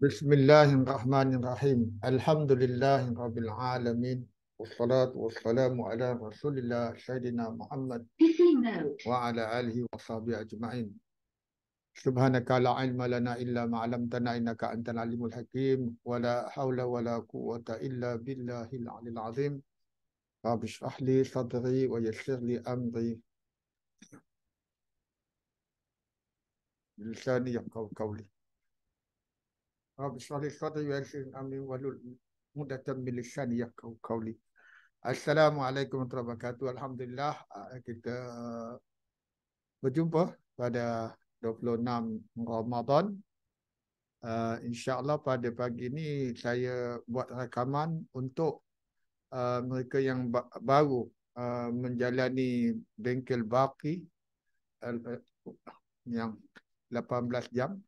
بسم الله الرحمن الرحيم الحمد لله رب العالمين والصلاة والسلام على رسول الله سيدنا محمد وعلى آله وصحبه أجمعين سبحانك لا علم لنا إلا ما علمتنا إنك أنت العليم الحكيم ولا حول ولا قوة إلا بالله العلي العظيم رب اشرح لي صدري ويسر لي أمري لساني يفقه قولي رب اشرح لي صدري ويسر امري واحلل عقدة من لساني يفقهوا قولي السلام عليكم ورحمة kita berjumpa pada 26 Ramadan uh, insyaallah pada pagi ini saya buat rakaman untuk uh, mereka yang ba- baru uh, menjalani bengkel baki uh, yang 18 jam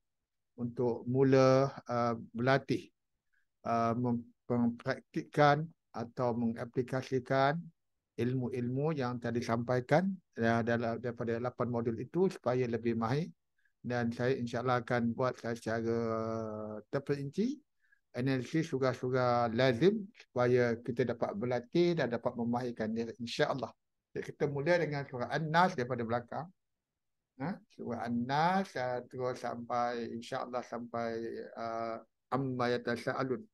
untuk mula uh, berlatih uh, mempraktikkan atau mengaplikasikan ilmu-ilmu yang tadi sampaikan uh, dalam daripada lapan modul itu supaya lebih mahir dan saya insya Allah akan buat secara terperinci analisis juga-juga lazim supaya kita dapat berlatih dan dapat memahirkan diri Allah. kita mula dengan surah An-Nas daripada belakang Nah, An-Nas uh, terus sampai insya-Allah sampai uh, amma yatasaalun.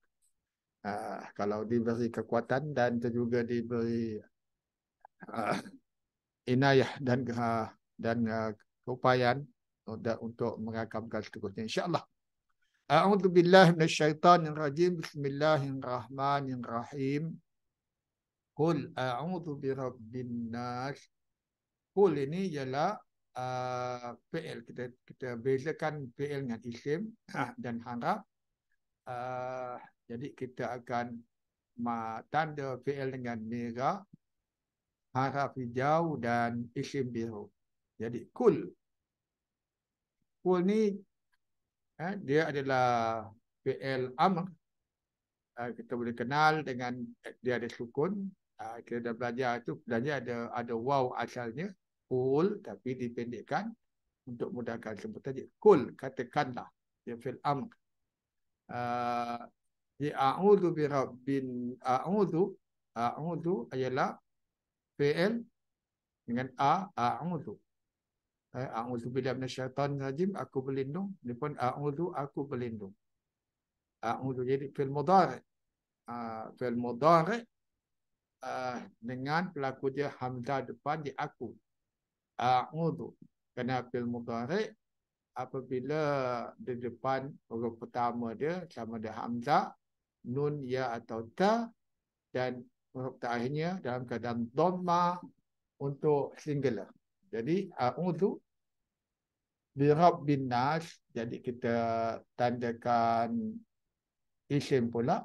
Uh, kalau diberi kekuatan dan juga diberi uh, inayah dan uh, dan uh, upaya untuk, untuk mengakamkan seterusnya insya-Allah. A'udzu billahi minasyaitonir rajim. Bismillahirrahmanirrahim. Qul a'udzu birabbin nas. Qul ini ialah Ah, PL kita kita bezakan PL dengan isim ha. dan harap uh, jadi kita akan tanda PL dengan merah harap hijau dan isim biru jadi kul kul ni eh, dia adalah PL am. uh, ah, kita boleh kenal dengan dia ada sukun uh, kita dah belajar itu belajar ada ada wow asalnya kul tapi dipendekkan untuk mudahkan sebut tadi kul katakanlah ya fil am uh, ah, ya a'udzu bi rabbin a'udzu a'udzu ayalah fi'il dengan a a'udzu eh, a'udzu billahi minasyaitan rajim aku berlindung ni pun a'udzu aku berlindung a'udzu jadi fil mudhari uh, fil mudhari ah, dengan pelaku dia hamzah depan di aku a'udhu kena fil mudhari apabila di depan huruf pertama dia sama ada hamzah nun ya atau ta dan huruf terakhirnya dalam keadaan dhamma untuk singular jadi a'udhu bi rabbin nas jadi kita tandakan isim pula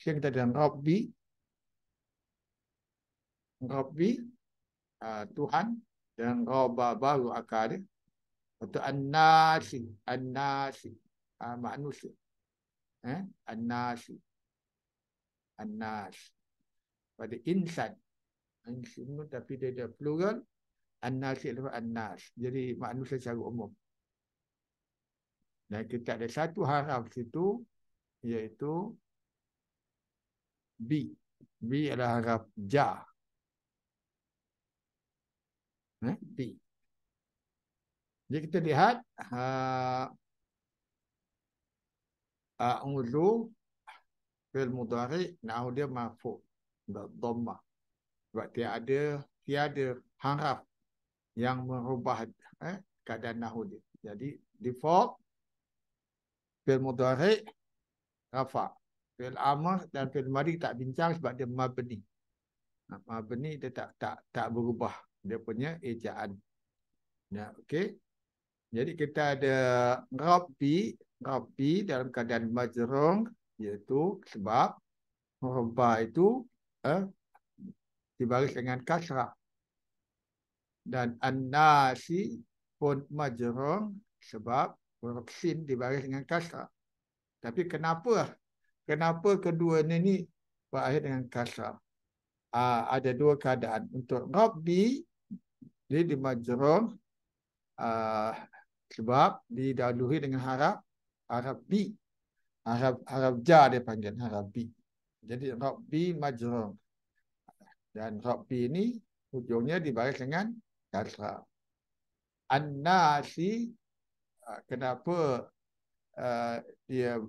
isim kita dalam rabbi rabbi uh, Tuhan dan roba baru akal dia. Untuk an-nasi. an ah, manusia. Eh? An-nasi. Pada insan. Insan tapi dia ada plural. An-nasi adalah an Jadi manusia secara umum. Dan kita ada satu haram situ. Iaitu. B. B adalah haram. Jah. Ja. Eh? D. Jadi kita lihat ha ah, a'udzu ah, fil Mudari, nahu dia marfu dhamma. Sebab dia ada tiada haraf yang merubah eh, keadaan nahu Jadi default fil Mudari, rafa. Fil amr dan fil madi tak bincang sebab dia mabni. Ha, mabni dia tak tak tak berubah dia punya ejaan. Nah, ya, okey. Jadi kita ada rabbi, rabbi dalam keadaan majrung iaitu sebab huruf itu eh, dibaris dengan kasrah. Dan an-nasi pun majrung sebab huruf sin dibaris dengan kasrah. Tapi kenapa? Kenapa keduanya ni berakhir dengan kasrah? Ah, uh, ada dua keadaan. Untuk rabbi jadi di majrur uh, sebab didahului dengan harap harap bi harap harap ja dia panggil harap bi. Jadi rabbi majrur. Dan rabbi ini hujungnya dibaris dengan kasrah. An-nasi uh, kenapa uh, dia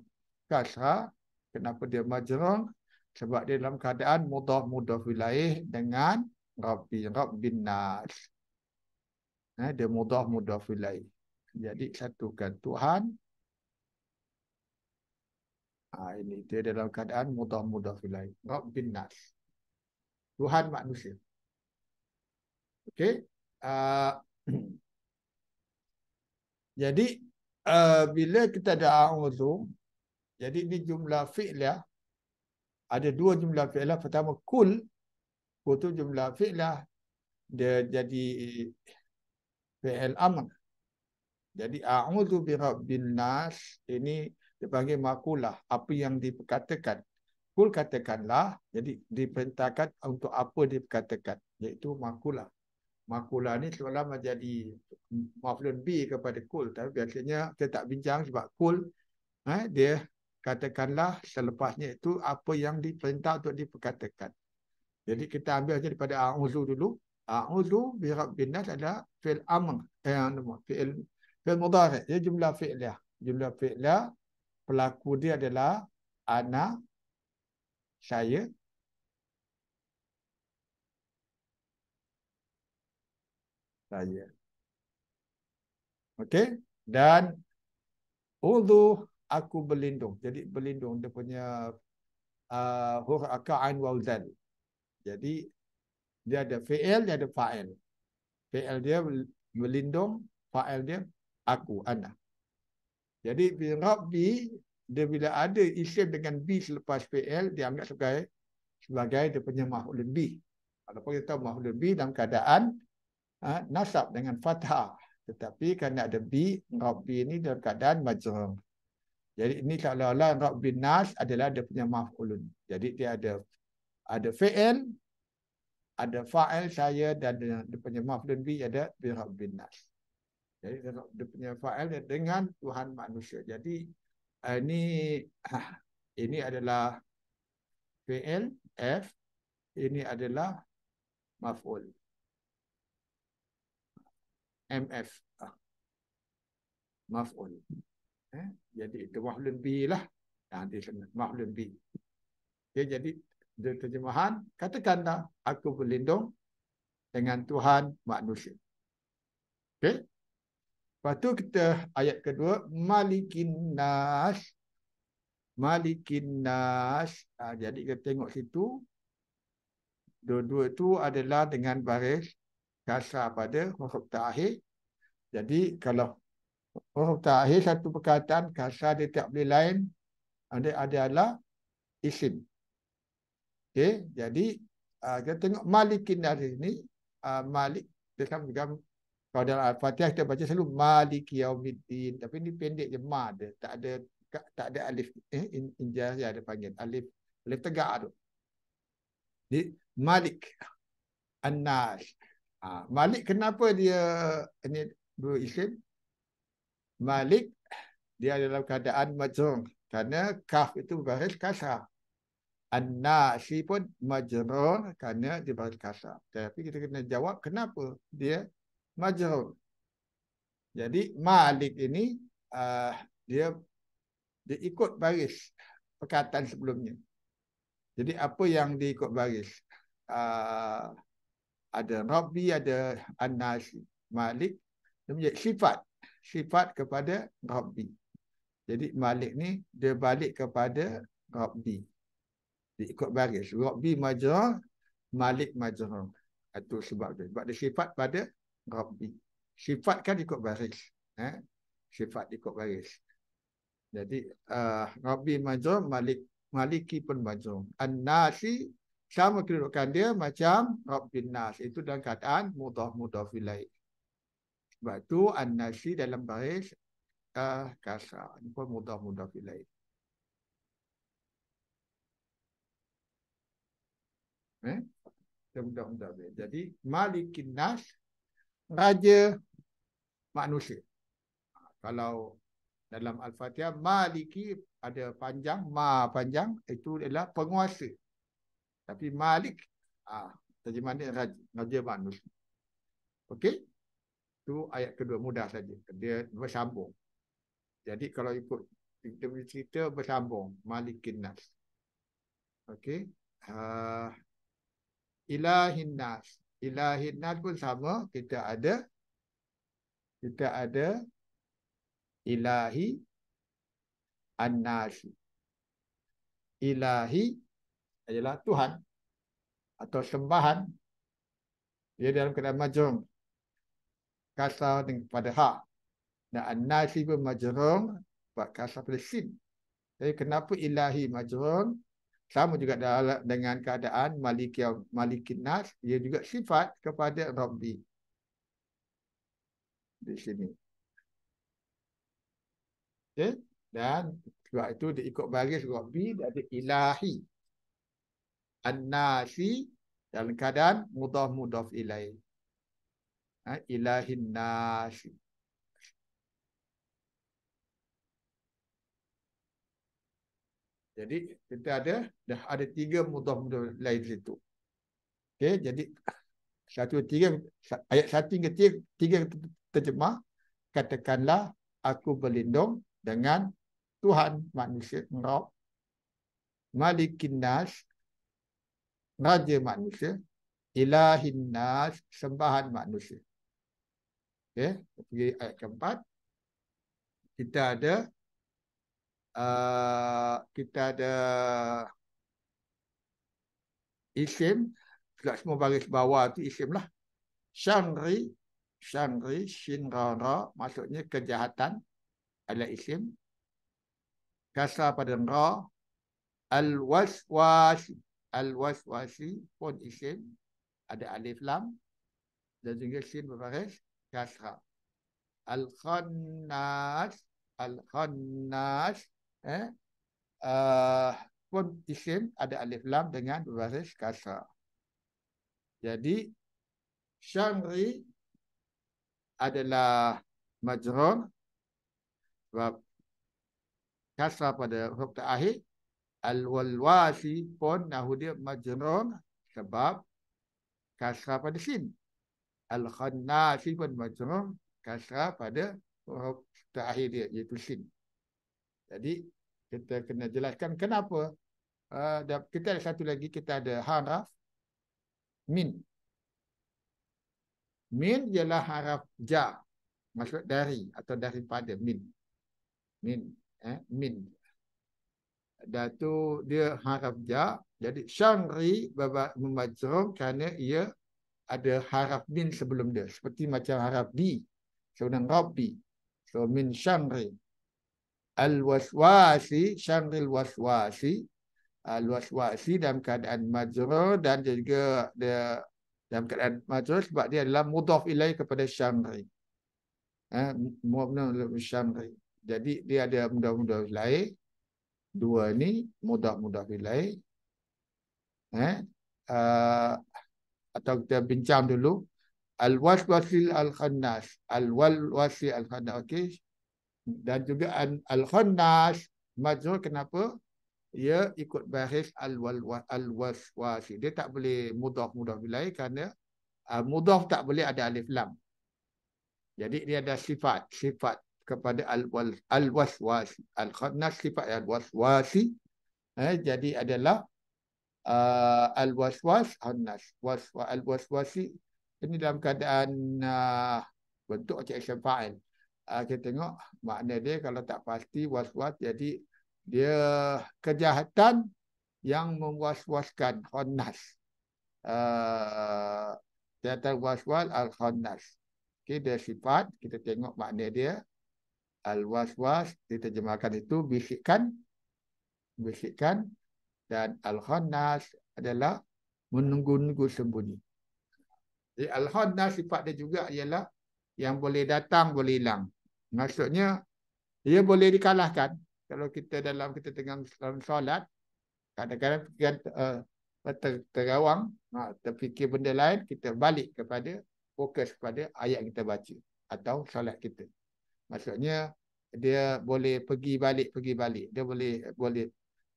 kasra? Kenapa dia majrur? Sebab dia dalam keadaan mudah-mudah wilayah dengan Rabbi, Rabbin Nas. Eh, dia mudah mudah filai. Jadi satukan Tuhan. Ha, ini dia dalam keadaan mudah mudah filai. Rabbin Nas. Tuhan manusia. Okay. Uh, jadi uh, bila kita ada auzu, jadi ini jumlah fi'lah ya, ada dua jumlah fi'lah pertama kul kul tu jumlah fi'lah dia jadi fi'il amr. Jadi a'udzu bi rabbin nas ini dipanggil makulah apa yang diperkatakan. Kul katakanlah jadi diperintahkan untuk apa diperkatakan iaitu makulah. Makulah ni selalunya menjadi maf'ulun bi kepada kul tapi biasanya kita tak bincang sebab kul eh, dia katakanlah selepasnya itu apa yang diperintah untuk diperkatakan. Jadi kita ambil saja daripada a'udzu dulu A'udhu bi rabbin nas ada fil amr yang eh, nama fil fil mudhari dia jumlah ya, jumlah fi'liyah pelaku dia adalah ana saya saya okey dan udhu aku berlindung jadi berlindung dia punya uh, hur aka ain wal jadi dia ada fi'il, dia ada fa'il. Fi'il dia melindung, fa'il dia aku, anda. Jadi bin Rabbi, dia bila ada isim dengan bi selepas fi'il, dia anggap sebagai sebagai dia punya mahlul bi. Walaupun kita tahu mahlul bi dalam keadaan ha, nasab dengan fathah. Tetapi kerana ada bi, Rabbi ini dalam keadaan majrur. Jadi ini seolah-olah Rabbi Nas adalah dia punya maf'ulun. Jadi dia ada ada fi'il, ada fa'il saya dan dia, dia punya mafdun bi ada bi rabbin nas. Jadi dia, dia punya fa'il dengan Tuhan manusia. Jadi eh, ini ah, ini adalah fi'il f ini adalah maf'ul. MF. Ah, maf'ul. Eh? Jadi itu mahlun bi lah. Nanti sebenarnya mahlun bi. Okay, jadi di terjemahan katakanlah aku berlindung dengan Tuhan manusia. Okey. Lepas tu kita ayat kedua Malikin Nas Malikin Nas ha, jadi kita tengok situ dua-dua tu adalah dengan baris kasar pada huruf terakhir. Jadi kalau huruf terakhir satu perkataan kasar dia tak boleh lain ada adalah isim. Okey, jadi uh, kita tengok Malikin hari ini uh, Malik dalam ah, dalam kan kalau dalam Al-Fatihah kita baca selalu Malik Yaumiddin tapi ini pendek je ma ada tak ada tak, tak ada alif eh in, in ada panggil alif alif tegak tu. Jadi Malik An-Nas. Uh, Malik kenapa dia ini dua isim? Malik dia dalam keadaan majrur kerana kaf itu baris kasrah. An-nasyi pun majrur kerana dia berkasar. Tapi kita kena jawab kenapa dia majrur. Jadi malik ini uh, dia, dia ikut baris perkataan sebelumnya. Jadi apa yang dia ikut baris? Uh, ada Rabbi, ada An-nasyi. Malik dia menjadi sifat. Sifat kepada Rabbi. Jadi malik ni dia balik kepada Rabbi diikut baris. Rabbi majrah, malik majrah. atau sebab dia. Sebab dia sifat pada Rabbi. Sifat kan ikut baris. Eh? Sifat ikut baris. Jadi uh, ah, Rabbi majrah, malik. Maliki pun majrah. An-nasi sama kedudukan dia macam Rabbi nas. Itu dalam keadaan mudah mudah filai. Sebab itu an-nasi dalam baris uh, kasar. Ini pun mudah mudah filai. eh mudah-mudah dia. Jadi malikin nas raja manusia. Ha, kalau dalam al-Fatihah maliki ada panjang ma panjang itu adalah penguasa. Tapi malik ah ha, terjemahan dia raja, raja manusia. Okey? Itu ayat kedua mudah saja. Dia bersambung. Jadi kalau ikut cerita cerita bersambung malikin nas. Okey? uh, ilahin nas. Ilahin nas pun sama. Kita ada. Kita ada. Ilahi. An-nas. Ilahi. Ialah Tuhan. Atau sembahan. Dia dalam keadaan majum. Kasar kepada hak. Dan an-nasi pun majum. Buat kasar pada sin. Jadi kenapa ilahi majum? sama juga dengan keadaan maliki malikin nas dia juga sifat kepada rabbi di sini okey dan sebab itu dia ikut baris rabbi dia ada ilahi annasi dalam keadaan mudah mudaf ilai ha, ilahin nasi Jadi kita ada dah ada tiga mudah-mudah lain di situ. Okey, jadi satu tiga ayat satu hingga tiga, tiga terjemah katakanlah aku berlindung dengan Tuhan manusia Rob Malikin Nas Raja manusia Ilahin Nas sembahan manusia. Okey, ayat keempat. Kita ada uh, kita ada isim juga semua baris bawah tu isim lah syangri syangri shinrara maksudnya kejahatan adalah isim Kasra pada ra al waswas al waswasi pun isim ada alif lam dan juga sin berbaris kasra. Al-khannas. Al-khannas eh uh, pun isim ada alif lam dengan baris kasar. Jadi syamri adalah majrur sebab kasar pada huruf terakhir al-walwasi pun nahu dia majrur sebab kasar pada sin. Al-khannasi pun majrur kasar pada huruf terakhir dia iaitu sin. Jadi kita kena jelaskan kenapa uh, kita ada satu lagi kita ada haraf min min ialah haraf ja maksud dari atau daripada min min eh min tu dia haraf ja jadi syangri membajrum kerana ia ada haraf min sebelum dia seperti macam haraf bi sebenarnya rabbi so min syangri al-waswasi syarril waswasi al-waswasi dalam keadaan majrur dan juga dia dalam keadaan majrur sebab dia adalah mudhaf ilai kepada syarri eh ha, mudhaf syamri. jadi dia ada mudah mudah lain dua ni mudah mudah ilai eh uh, ha, ha, atau kita bincang dulu al-waswasil al-khannas al-walwasi al-khannas Okay dan juga al-khannas majhul kenapa Ya ikut baris al-waswasi dia tak boleh mudah-mudah bilai kerana uh, mudah tak boleh ada alif lam jadi dia ada sifat sifat kepada al-waswasi al-khannas sifat al-waswasi eh, jadi adalah uh, al-waswas khannas waswa al-waswasi ini dalam keadaan uh, bentuk macam fa'il uh, kita tengok makna dia kalau tak pasti was-was jadi dia kejahatan yang mewas-waskan khonnas. Eh ah, uh, tata was-was al-khonnas. Okey dia sifat kita tengok makna dia al-waswas diterjemahkan itu bisikan bisikan dan al-khonnas adalah menunggu-nunggu sembunyi. Jadi al-khonnas sifat dia juga ialah yang boleh datang boleh hilang. Maksudnya ia boleh dikalahkan kalau kita dalam kita tengah dalam solat kadang-kadang fikiran -kadang, uh, eh, terawang uh, terfikir benda lain kita balik kepada fokus kepada ayat kita baca atau solat kita. Maksudnya dia boleh pergi balik pergi balik. Dia boleh boleh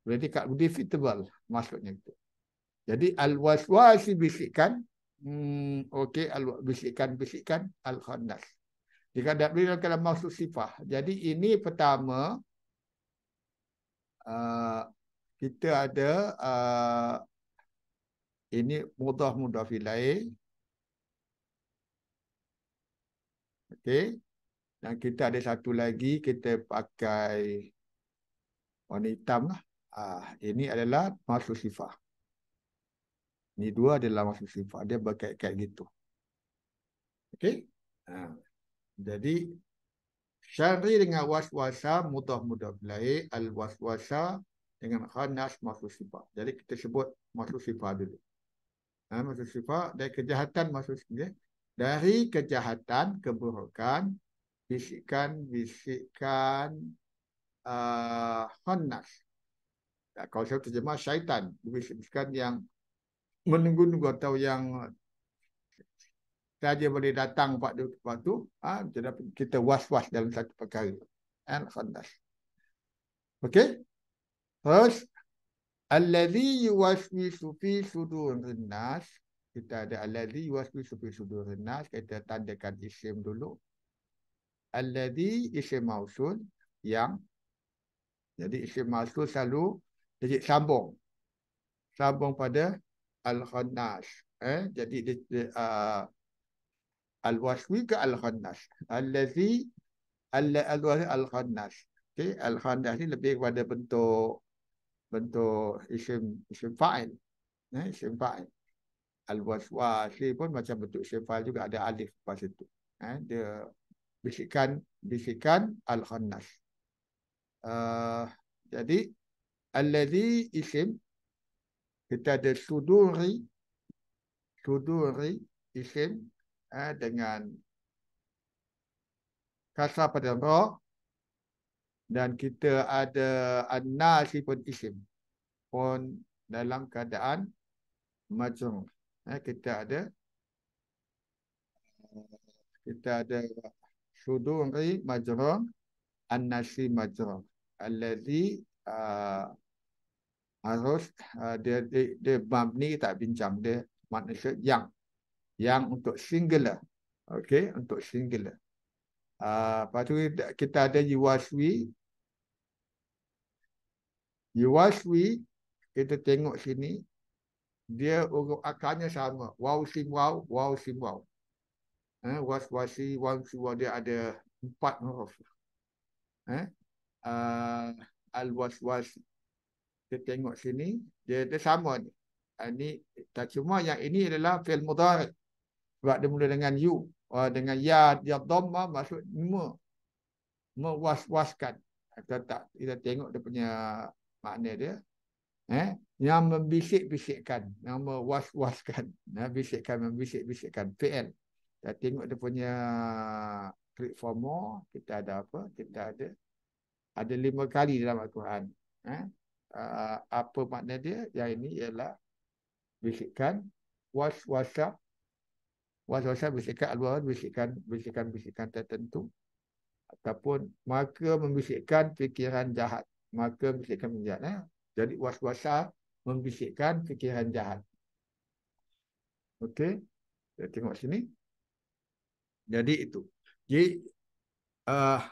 boleh dekat defeatable maksudnya itu. Jadi al-waswas bisikan hmm okey al-bisikan bisikan al-khannas. al bisikan bisikan al khannas jika dapat dalam kalau masuk sifah. Jadi ini pertama uh, kita ada uh, ini mudah mudah filai. Okey. Dan kita ada satu lagi kita pakai warna hitam lah. Ah, ini adalah maksud sifah. Ini dua adalah maksud sifah. Dia berkait-kait gitu. Okey. Ah. Jadi syari dengan waswasa mudah-mudah bilai al waswasa dengan khanas masuk sifat. Jadi kita sebut masuk sifat dulu. Ha, masuk sifat dari kejahatan masuk sifat. Dari kejahatan, keburukan, bisikan-bisikan uh, khanas. kalau saya terjemah syaitan, bisikan yang menunggu-nunggu atau yang saja boleh datang waktu waktu ha, kita was-was dalam satu perkara. Ha, Al-Khannas. Okey? Terus, Al-Ladhi yuwasmi sufi sudur rinnas. Kita ada Al-Ladhi yuwasmi sufi sudur rinnas. Kita tandakan isim dulu. al isim mausul yang jadi isim mausul selalu jadi sambung. Sambung pada Al-Khannas. Eh? Jadi dia uh, Al-Waswika Al-Khannas. Al-Lazi Al-Wasi Al-Khannas. Okay. Al-Khannas ni lebih kepada bentuk bentuk isim, isim fa'il. Eh, isim fa'il. Al-Waswasi pun macam bentuk isim fa'il juga ada alif pas itu. Eh, dia bisikan bisikan Al-Khannas. Uh, jadi Al-Lazi isim kita ada suduri suduri isim eh, dengan kasar pada roh dan kita ada an-nasi pun isim pun dalam keadaan macam eh, kita ada kita ada suduri majrur an-nasi majrur allazi uh, ah, harus uh, ah, dia, dia, dia, dia mabni tak bincang dia maknanya yang yang untuk singular. Okey, untuk singular. Ah, lepas uh, tu kita ada Yuwaswi. Yuwaswi, kita tengok sini. Dia huruf akarnya sama. Waw sim waw, waw sim waw. Eh, was wasi, waw si waw. Dia ada empat huruf. Eh? Uh, ah, al was wasi. Kita tengok sini. Dia, dia sama ni. Ini, ah, tak cuma yang ini adalah fil mudarat. Sebab dia mula dengan you. Uh, dengan ya, ya domba maksud me. Mewas-waskan. Kita tak, kita tengok dia punya makna dia. Eh? Yang membisik-bisikkan. Yang mewas-waskan. Nah, bisikkan, membisik-bisikkan. PN. Kita tengok dia punya create for more. Kita ada apa? Kita ada. Ada lima kali dalam Al-Quran. Eh? Uh, apa makna dia? Yang ini ialah bisikkan. Was-wasak was lah, bisikan al-wahad bisikan bisikan bisikan tertentu ataupun maka membisikkan fikiran jahat maka bisikan jahat eh? jadi was lah, membisikkan fikiran jahat okey kita tengok sini jadi itu jadi uh, ah,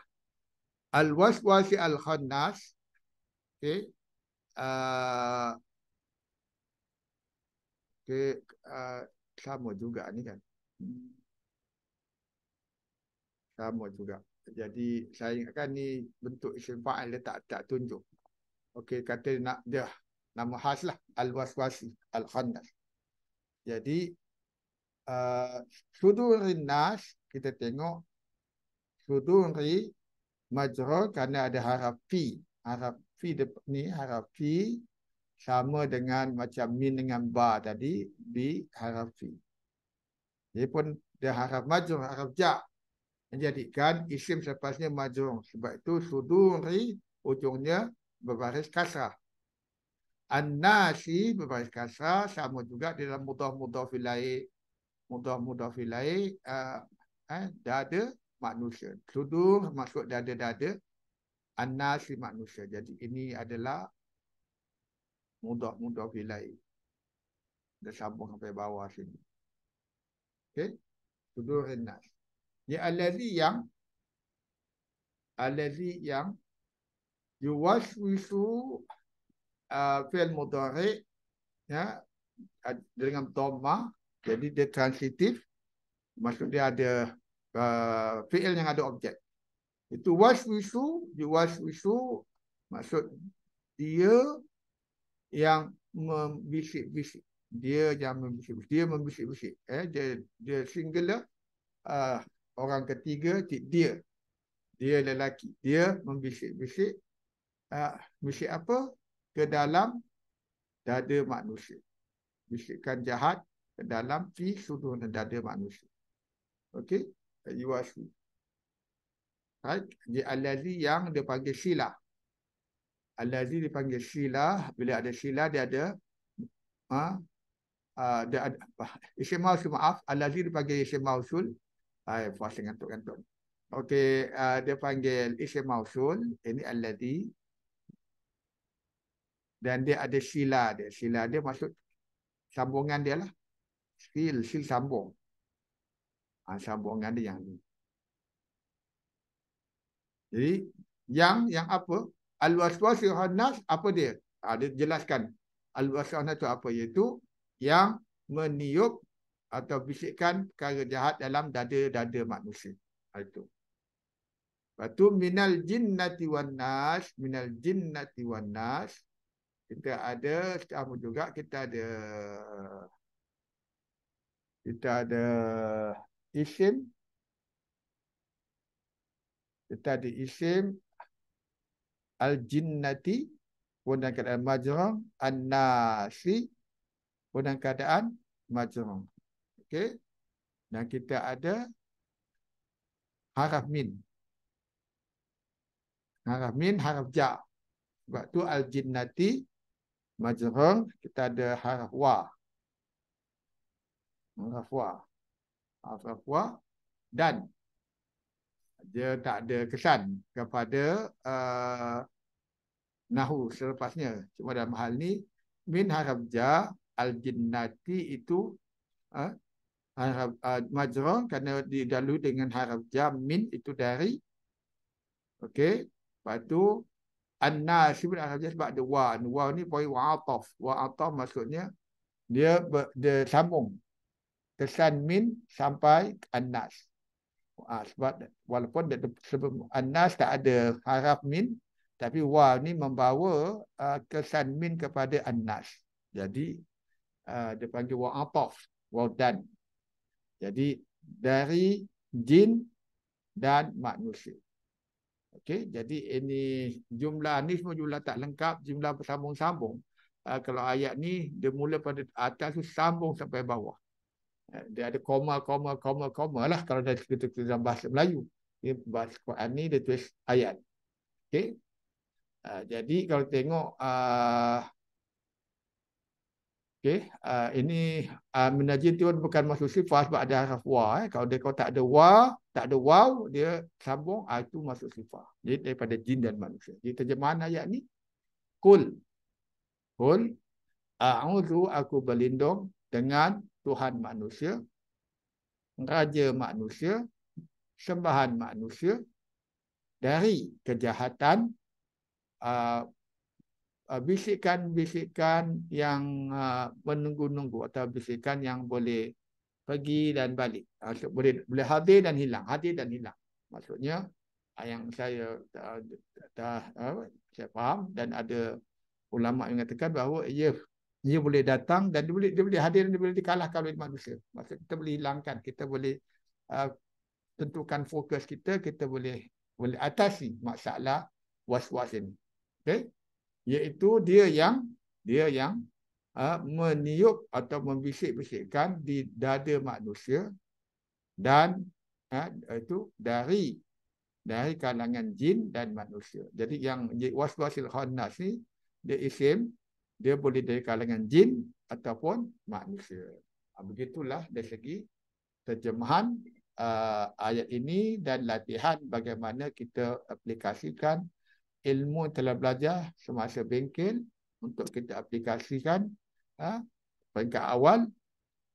al-waswas al-khannas okey uh, okey uh, sama juga ni kan sama juga. Jadi saya ingatkan ni bentuk isim fa'al dia tak, tak tunjuk. Okey kata dia nak dia nama khas lah. Al-waswasi. Al-khandas. Jadi uh, suduri nas kita tengok suduri majrur kerana ada harap fi. Harap fi ni harap fi sama dengan macam min dengan ba tadi. di harap fi. Dia pun dia harap majrur, harap ja' menjadikan isim selepasnya majrur. Sebab itu suduri ujungnya berbaris kasrah. An-nasi berbaris kasrah sama juga dalam mudah-mudah filai. Mudah-mudah filai uh, eh, dada manusia. Sudur masuk dada-dada an-nasi manusia. Jadi ini adalah mudah-mudah filai. Dia sambung sampai bawah sini. Okay. Sudurin nas. Ni alazi yang alazi yang yuwaswisu uh, fil mudari ya dengan doma jadi dia transitif maksud dia ada uh, fiil yang ada objek itu waswisu yuwaswisu maksud dia yang membisik-bisik dia jangan membisik-bisik. Dia membisik-bisik. Eh, dia dia lah Uh, orang ketiga, dia. Dia lelaki. Dia membisik-bisik. Uh, bisik apa? Ke dalam dada manusia. Bisikkan jahat ke dalam fi sudut dada manusia. Okey? You are sure. Right? Dia alazi yang dia panggil silah. Alazi dipanggil silah. Bila ada silah, dia ada ha? ada ah, apa isma usul maaf alazi dipanggil isma usul ai puas dengan tok kantor okey uh, dia panggil isma usul ini alazi dan dia ada sila dia sila dia maksud sambungan dia lah sil sil sambung ha, sambungan dia yang ni jadi yang yang apa al waswas apa dia ha, jelaskan al waswas itu apa iaitu yang meniup atau bisikkan perkara jahat dalam dada-dada manusia. Ha, itu. Lepas tu minal jinnati wan nas, minal jinnati wan nas. Kita ada sama juga kita ada kita ada isim kita ada isim al jin nati, dalam keadaan majrur an nasi dalam keadaan macam okey dan kita ada haraf min haraf min haraf ja sebab tu al jinnati majrur kita ada haraf wa haraf wa haraf wa dan dia tak ada kesan kepada uh, nahu selepasnya cuma dalam hal ni min haraf ja al-jinnati itu uh, uh, majrur kerana didalui dengan harf jam min itu dari okey lepas tu an-nas bila harf sebab ada wa wa ni poin wa'ataf wa'ataf maksudnya dia ber, dia sambung kesan min sampai an-nas uh, sebab walaupun sebelum an tak ada harf min tapi wa ni membawa uh, kesan min kepada an jadi uh, dia panggil wa'ataf, well done. Jadi dari jin dan manusia. Okey, jadi ini jumlah ni semua jumlah tak lengkap, jumlah bersambung-sambung. Uh, kalau ayat ni dia mula pada atas tu sambung sampai bawah. Ah, dia ada koma, koma, koma, koma lah kalau dari segi dalam bahasa Melayu. Ini bahasa Quran ni dia tulis ayat. Okey. Uh, jadi kalau tengok uh, Okey, uh, ini uh, menajin tu bukan masuk sifat sebab ada harf wa eh. Kalau dia kalau tak ada wa, tak ada waw, dia sambung uh, itu masuk sifat. Jadi daripada jin dan manusia. Jadi terjemahan ayat ni kul. Kul a'udzu aku berlindung dengan Tuhan manusia, raja manusia, sembahan manusia dari kejahatan uh, bisikan-bisikan ah, yang ah, menunggu-nunggu atau bisikan yang boleh pergi dan balik. Ah, boleh boleh hadir dan hilang, hadir dan hilang. Maksudnya yang saya dah, dah saya faham dan ada ulama yang mengatakan bahawa ia dia boleh datang dan dia boleh dia boleh hadir dan dia boleh dikalahkan oleh manusia. Maksudnya kita boleh hilangkan, kita boleh uh, tentukan fokus kita, kita boleh boleh atasi masalah was-was ini. Okay? iaitu dia yang dia yang uh, meniup atau membisik-bisikkan di dada manusia dan uh, itu dari dari kalangan jin dan manusia. Jadi yang waswasil khannas ni dia isim dia boleh dari kalangan jin ataupun manusia. Ha, begitulah dari segi terjemahan uh, ayat ini dan latihan bagaimana kita aplikasikan ilmu yang telah belajar semasa bengkel untuk kita aplikasikan ha, peringkat awal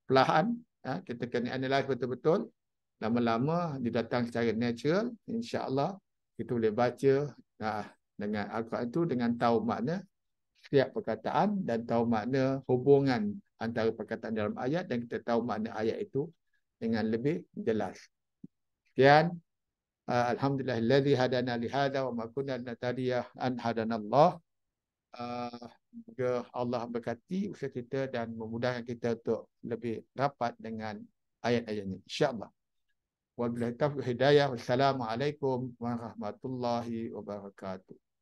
perlahan ha, kita kena analyse betul-betul lama-lama dia datang secara natural insyaallah kita boleh baca ha, dengan al itu dengan tahu makna setiap perkataan dan tahu makna hubungan antara perkataan dalam ayat dan kita tahu makna ayat itu dengan lebih jelas. Sekian. Ah, alhamdulillah alladhi hadana li hadha wa ma kunna linahtadiya an hadana Allah. Ah, semoga Allah berkati usaha kita dan memudahkan kita untuk lebih rapat dengan ayat-ayat ini. Allah. Wa bila hidayah. Wassalamualaikum warahmatullahi wabarakatuh.